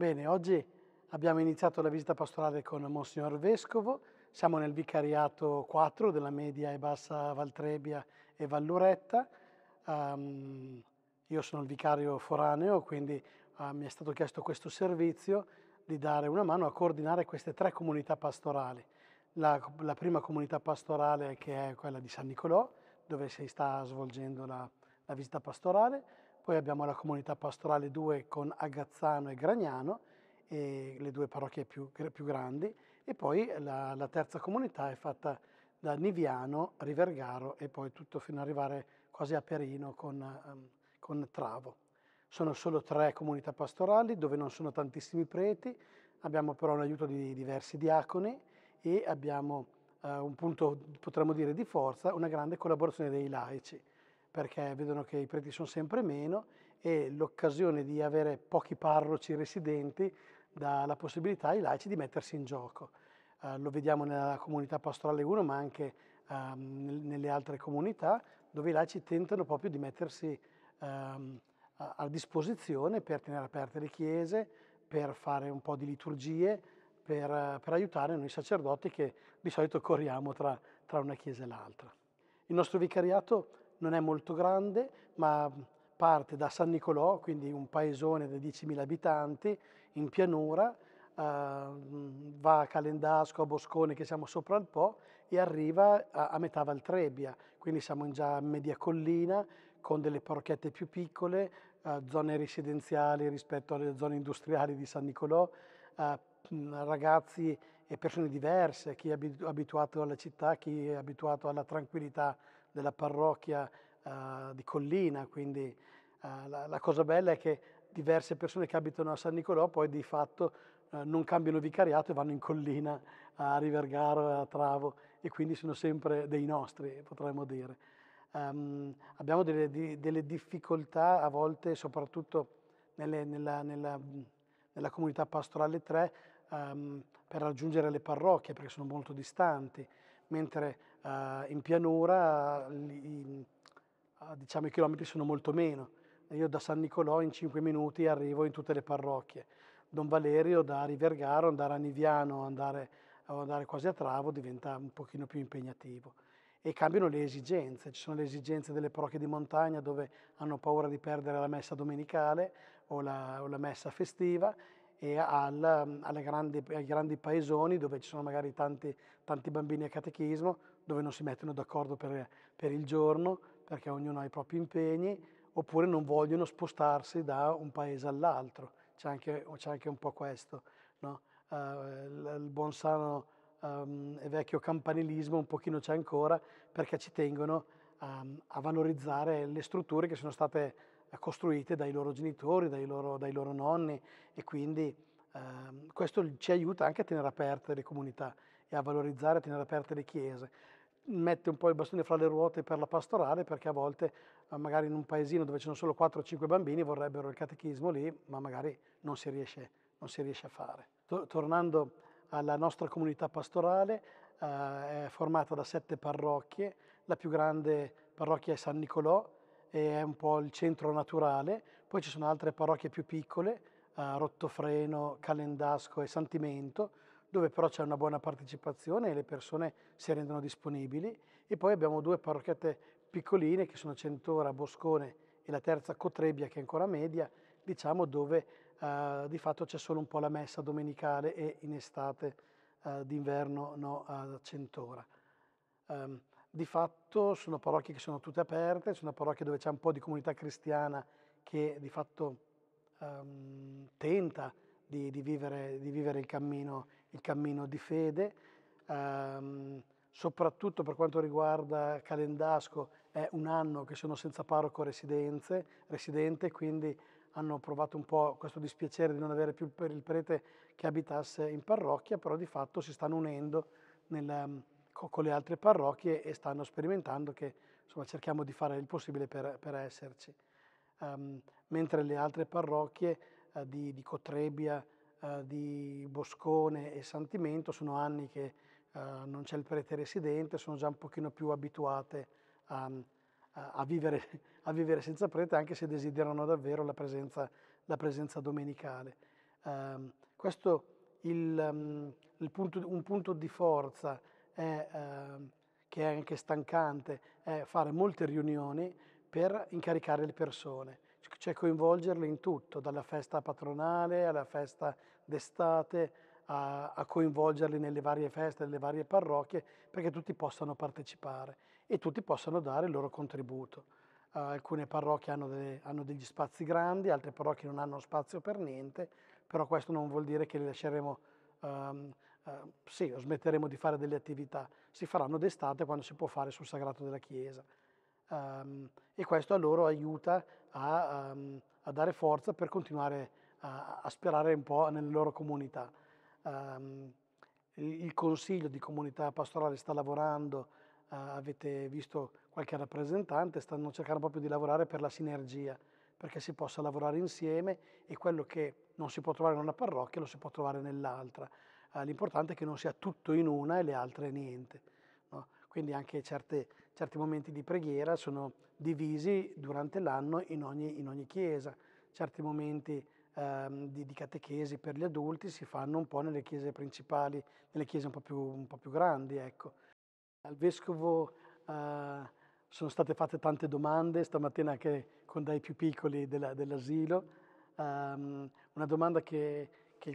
Bene, oggi abbiamo iniziato la visita pastorale con Monsignor Vescovo, siamo nel vicariato 4 della media e bassa Valtrebbia e Valluretta. Um, ehm, io sono il vicario foraneo, quindi uh, mi è stato chiesto questo servizio di dare una mano a coordinare queste tre comunità pastorali. La, la prima comunità pastorale che è quella di San Nicolò, dove si sta svolgendo la, la visita pastorale, poi abbiamo la comunità pastorale 2 con Agazzano e Gragnano, e le due parrocchie più, più grandi, e poi la, la, terza comunità è fatta da Niviano, Rivergaro e poi tutto fino ad arrivare quasi a Perino con, um, con Travo. Sono solo tre comunità pastorali dove non sono tantissimi preti, abbiamo però l'aiuto di diversi diaconi e abbiamo eh, un punto, potremmo dire, di forza, una grande collaborazione dei laici perché vedono che i preti sono sempre meno e l'occasione di avere pochi parroci residenti dà la possibilità ai laici di mettersi in gioco. Eh, lo vediamo nella comunità pastorale 1, ma anche eh, nelle altre comunità, dove i laici tentano proprio di mettersi eh, a disposizione per tenere aperte le chiese, per fare un po' di liturgie, per, per aiutare noi sacerdoti che di solito corriamo tra, tra una chiesa e l'altra. Il nostro vicariato non è molto grande, ma parte da San Nicolò, quindi un paesone da 10.000 abitanti, in pianura, Uh, va a Calendasco, a Boscone, che siamo sopra il Po, e arriva a, a metà Valtrebbia, quindi siamo già a media collina, con delle parrocchiette più piccole, uh, zone residenziali rispetto alle zone industriali di San Nicolò, uh, ragazzi e persone diverse, chi è abituato alla città, chi è abituato alla tranquillità della parrocchia uh, di Collina, quindi uh, la, la, cosa bella è che diverse persone che abitano a San Nicolò poi di fatto uh, non cambiano vicariato e vanno in Collina a Rivergaro e a Travo e quindi sono sempre dei nostri, potremmo dire. Um, abbiamo delle, di, delle, difficoltà a volte, soprattutto nelle, nella, nella, nella, comunità pastorale 3, um, ehm, per raggiungere le parrocchie perché sono molto distanti mentre eh, in pianura in, diciamo, i chilometri sono molto meno. Io da San Nicolò in 5 minuti arrivo in tutte le parrocchie. Don Valerio da Rivergaro, andare a Niviano, andare, andare quasi a Travo diventa un pochino più impegnativo e cambiano le esigenze. Ci sono le esigenze delle parrocchie di montagna dove hanno paura di perdere la messa domenicale o la, o la messa festiva e al, grandi, ai grandi paesoni dove ci sono magari tanti, tanti, bambini a catechismo, dove non si mettono d'accordo per, per il giorno perché ognuno ha i propri impegni, oppure non vogliono spostarsi da un paese all'altro. C'è anche, anche, un po' questo, no? uh, il, il buon sano um, e vecchio campanilismo un pochino c'è ancora perché ci tengono um, a valorizzare le strutture che sono state eh, costruite dai loro genitori, dai loro, dai loro nonni e quindi eh, questo ci aiuta anche a tenere aperte le comunità e a valorizzare, a tenere aperte le chiese. Mette un po' il bastone fra le ruote per la pastorale perché a volte eh, magari in un paesino dove ci sono solo 4 o 5 bambini vorrebbero il catechismo lì, ma magari non si riesce, non si riesce a fare. Tornando alla nostra comunità pastorale, eh, è formata da sette parrocchie, la più grande parrocchia è San Nicolò, è un po' il centro naturale, poi ci sono altre parrocchie più piccole, a eh, Rottofreno, Calendasco e Santimento, dove però c'è una buona partecipazione e le persone si rendono disponibili. E poi abbiamo due parrocchiette piccoline che sono Centora, Boscone e la terza Cotrebbia che è ancora media, diciamo dove eh, di fatto c'è solo un po' la messa domenicale e in estate eh, d'inverno no, a Centora. Um, di fatto sono parrocchie che sono tutte aperte, sono parrocchie dove c'è un po' di comunità cristiana che di fatto um, tenta di, di, vivere, di vivere il, cammino, il cammino, di fede, um, soprattutto per quanto riguarda Calendasco è un anno che sono senza parroco residenze, residente, quindi hanno provato un po' questo dispiacere di non avere più il prete che abitasse in parrocchia, però di fatto si stanno unendo nel con le altre parrocchie e stanno sperimentando che insomma, cerchiamo di fare il possibile per, per esserci. Um, mentre le altre parrocchie uh, di, di, Cotrebia, uh, di Boscone e Santimento sono anni che uh, non c'è il prete residente, sono già un pochino più abituate a, a, vivere, a vivere, senza prete, anche se desiderano davvero la presenza, la presenza domenicale. Um, questo è um, ehm, un punto di forza è, eh, che è anche stancante, è fare molte riunioni per incaricare le persone, cioè coinvolgerle in tutto, dalla festa patronale alla festa d'estate, a, a coinvolgerli nelle varie feste, nelle varie parrocchie, perché tutti possano partecipare e tutti possano dare il loro contributo. Uh, alcune parrocchie hanno, delle, hanno, degli spazi grandi, altre parrocchie non hanno spazio per niente, però questo non vuol dire che li lasceremo um, eh, sì, smetteremo di fare delle attività, si faranno d'estate quando si può fare sul sagrato della Chiesa. Um, e questo a loro aiuta a, um, a dare forza per continuare a, a, sperare un po' nelle loro comunità. Um, ehm, il, il Consiglio di Comunità Pastorale sta lavorando, uh, avete visto qualche rappresentante, stanno cercando proprio di lavorare per la sinergia, perché si possa lavorare insieme e quello che non si può trovare in una parrocchia lo si può trovare nell'altra. Eh, l'importante è che non sia tutto in una e le altre niente. No? Quindi anche certe, certi momenti di preghiera sono divisi durante l'anno in ogni, in ogni chiesa, certi momenti ehm, di, di, catechesi per gli adulti si fanno un po' nelle chiese principali, nelle chiese un po' più, un po più grandi. Ecco. Al vescovo eh, sono state fatte tante domande, stamattina anche con dai più piccoli dell'asilo, dell ehm, una domanda che che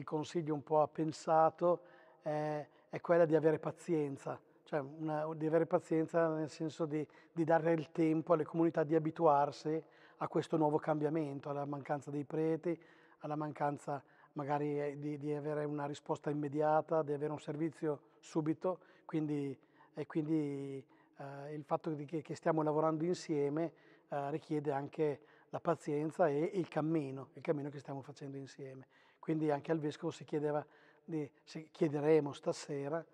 il, consiglio un po' ha pensato è, è quella di avere pazienza, cioè una, di avere pazienza nel senso di, di, dare il tempo alle comunità di abituarsi a questo nuovo cambiamento, alla mancanza dei preti, alla mancanza magari eh, di, di avere una risposta immediata, di avere un servizio subito, quindi, e quindi eh, il fatto che, che, stiamo lavorando insieme eh, richiede anche la pazienza e il cammino, il cammino che stiamo facendo insieme. Quindi anche al Vescovo si chiedeva, di, si chiederemo stasera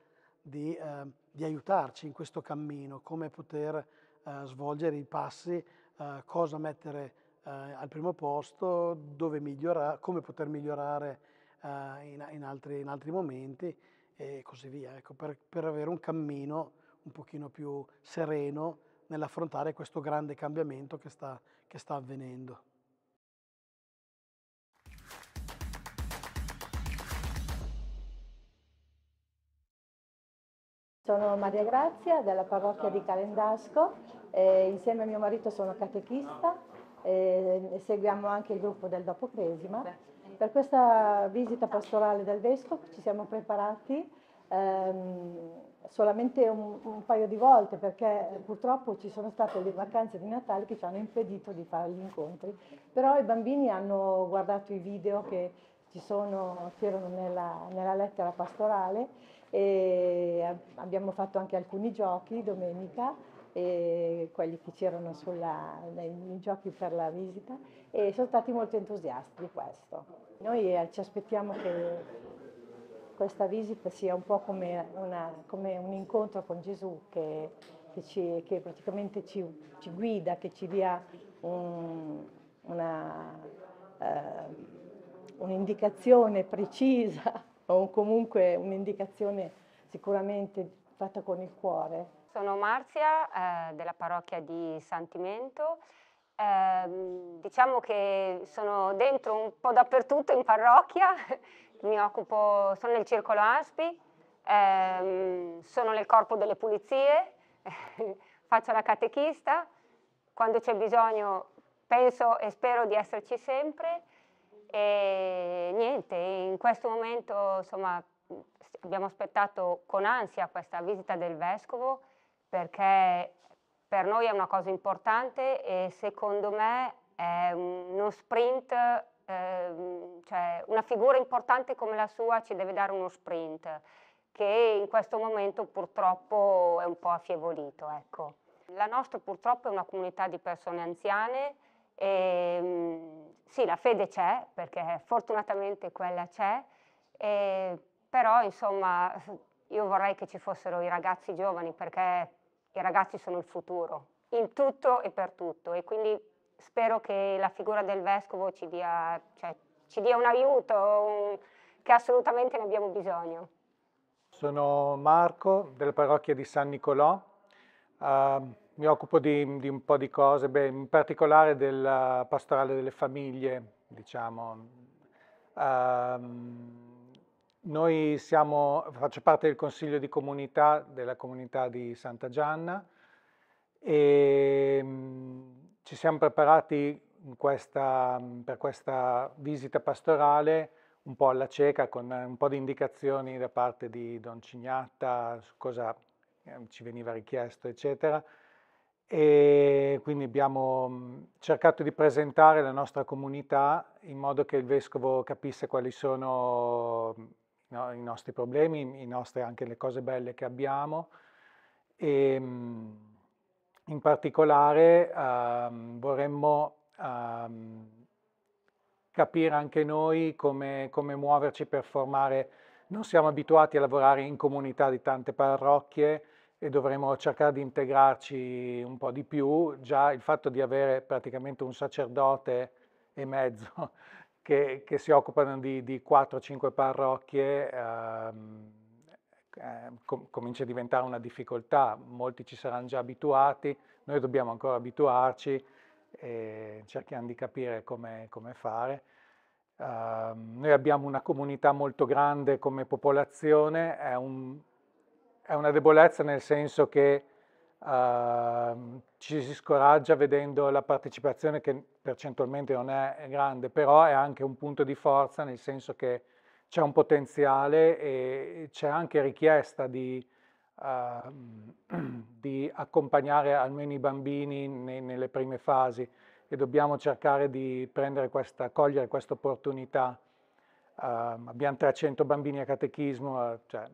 di, eh, di, aiutarci in questo cammino, come poter eh, svolgere i passi, eh, cosa mettere eh, al primo posto, migliora, come poter migliorare eh, in, in, altri, in, altri, momenti e così via, ecco, per, per avere un cammino un pochino più sereno nell'affrontare questo grande cambiamento che sta, che sta avvenendo. Sono Maria Grazia della parrocchia di Calendasco, eh, insieme a mio marito sono catechista eh, e seguiamo anche il gruppo del Dopo Cresima. Per questa visita pastorale del Vescovo ci siamo preparati ehm, solamente un, un, paio di volte perché purtroppo ci sono state le vacanze di Natale che ci hanno impedito di fare gli incontri, però i bambini hanno guardato i video che c'erano nella, nella lettera pastorale e abbiamo fatto anche alcuni giochi domenica, quelli che c'erano nei giochi per la visita e sono stati molto entusiasti di questo. Noi eh, ci aspettiamo che questa visita sia un po' come, una, come un incontro con Gesù che, che, ci, che praticamente ci, ci, guida, che ci dia un, una, eh, un'indicazione precisa o comunque un'indicazione sicuramente fatta con il cuore. Sono Marzia eh, della parrocchia di Santimento. Eh, diciamo che sono dentro un po' dappertutto in parrocchia, mi occupo, sono nel circolo ASPI, eh, sono nel corpo delle pulizie, faccio la catechista, quando c'è bisogno penso e spero di esserci sempre e niente, in questo momento insomma, abbiamo aspettato con ansia questa visita del Vescovo perché per noi è una cosa importante e secondo me è uno sprint, eh, cioè una figura importante come la sua ci deve dare uno sprint che in questo momento purtroppo è un po' affievolito. Ecco. La nostra purtroppo è una comunità di persone anziane e, ehm, sì, la fede c'è, perché fortunatamente quella c'è, e, però insomma io vorrei che ci fossero i ragazzi giovani perché i ragazzi sono il futuro, in tutto e per tutto e quindi spero che la figura del vescovo ci dia, cioè, ci dia un aiuto un, che assolutamente ne abbiamo bisogno. Sono Marco della parrocchia di San Nicolò. Uh, mi occupo di, di, un po' di cose, beh, in particolare della pastorale delle famiglie, diciamo. Um, noi siamo, faccio parte del consiglio di comunità della comunità di Santa Gianna e um, ci siamo preparati questa, per questa visita pastorale un po' alla cieca con un po' di indicazioni da parte di Don Cignatta su cosa eh, ci veniva richiesto, eccetera e quindi abbiamo mhmm, cercato di presentare la nostra comunità in modo che il vescovo capisse quali sono no, i nostri problemi, i nostri, anche le cose belle che abbiamo e ehm, in particolare um, vorremmo um, capire anche noi come, come muoverci per formare, non siamo abituati a lavorare in comunità di tante parrocchie, e dovremo cercare di integrarci un po' di più. Già il fatto di avere praticamente un sacerdote e mezzo che, che si occupano di, di 4-5 parrocchie ehm, ehm, com- comincia a diventare una difficoltà, molti ci saranno già abituati, noi dobbiamo ancora abituarci e cerchiamo di capire come, come fare. Uh, noi abbiamo una comunità molto grande come popolazione, è un è una debolezza nel senso che uh, ci si scoraggia vedendo la partecipazione che percentualmente non è grande, però è anche un punto di forza nel senso che c'è un potenziale e c'è anche richiesta di, uh, di, accompagnare almeno i bambini nei, nelle prime fasi e dobbiamo cercare di prendere questa, cogliere questa opportunità. Uh, ehm, abbiamo 300 bambini a catechismo, cioè,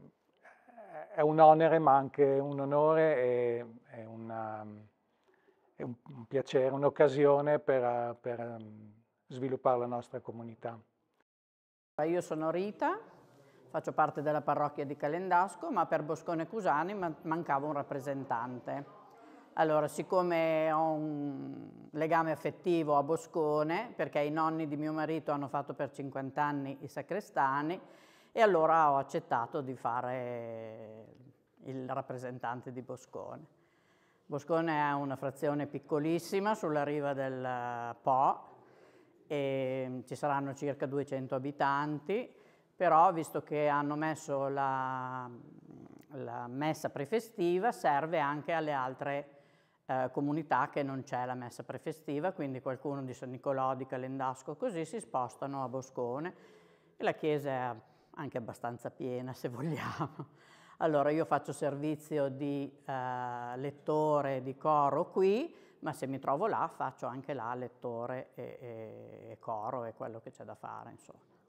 è un onere ma anche un onore e è, una, è un, piacere, un'occasione per, per ehm, sviluppare la nostra comunità. Io sono Rita, faccio parte della parrocchia di Calendasco, ma per Boscone Cusani mancava un rappresentante. Allora, siccome ho un legame affettivo a Boscone, perché i nonni di mio marito hanno fatto per 50 anni i sacrestani, e allora ho accettato di fare il rappresentante di Boscone. Boscone è una frazione piccolissima sulla riva del Po, e ci saranno circa 200 abitanti, però visto che hanno messo la, la messa prefestiva serve anche alle altre eh, comunità che non c'è la messa prefestiva, quindi qualcuno di San Nicolò, di Calendasco, così si spostano a Boscone e la chiesa è anche abbastanza piena se vogliamo. Allora io faccio servizio di eh, lettore di coro qui, ma se mi trovo là faccio anche là lettore e, e, e coro e quello che c'è da fare, insomma.